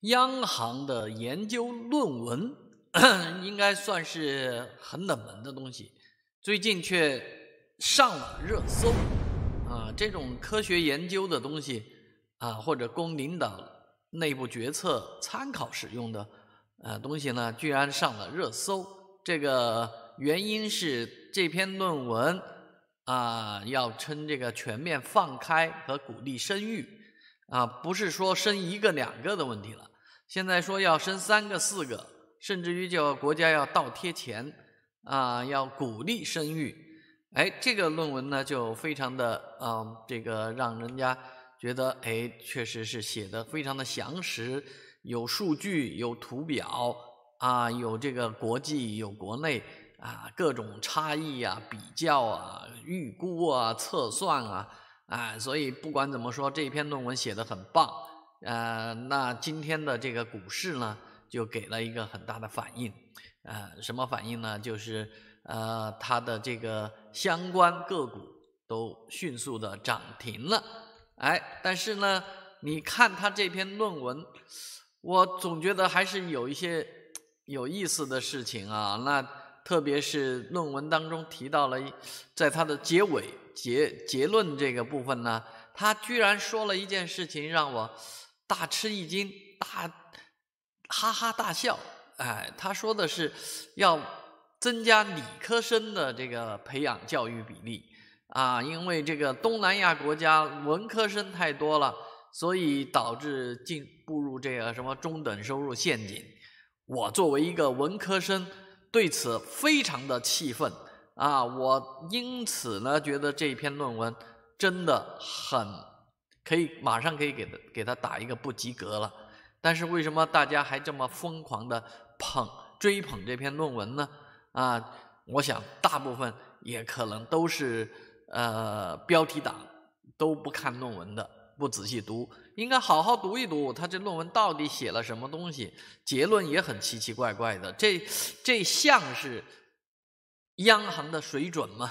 央行的研究论文应该算是很冷门的东西，最近却上了热搜。啊，这种科学研究的东西啊，或者供领导内部决策参考使用的呃东西呢，居然上了热搜。这个原因是这篇论文啊，要称这个全面放开和鼓励生育。啊，不是说生一个两个的问题了，现在说要生三个四个，甚至于就国家要倒贴钱啊，要鼓励生育。哎，这个论文呢就非常的啊，这个让人家觉得哎，确实是写的非常的详实，有数据有图表啊，有这个国际有国内啊各种差异啊比较啊预估啊测算啊。啊，所以不管怎么说，这篇论文写的很棒。呃，那今天的这个股市呢，就给了一个很大的反应。呃，什么反应呢？就是呃，它的这个相关个股都迅速的涨停了。哎，但是呢，你看它这篇论文，我总觉得还是有一些有意思的事情啊。那特别是论文当中提到了，在它的结尾。结结论这个部分呢，他居然说了一件事情让我大吃一惊，大哈哈大笑。哎，他说的是要增加理科生的这个培养教育比例啊，因为这个东南亚国家文科生太多了，所以导致进步入这个什么中等收入陷阱。我作为一个文科生，对此非常的气愤。啊，我因此呢觉得这篇论文真的很可以马上可以给他给他打一个不及格了。但是为什么大家还这么疯狂的捧追捧这篇论文呢？啊，我想大部分也可能都是呃标题党，都不看论文的，不仔细读，应该好好读一读他这论文到底写了什么东西，结论也很奇奇怪怪的，这这像是。央行的水准吗？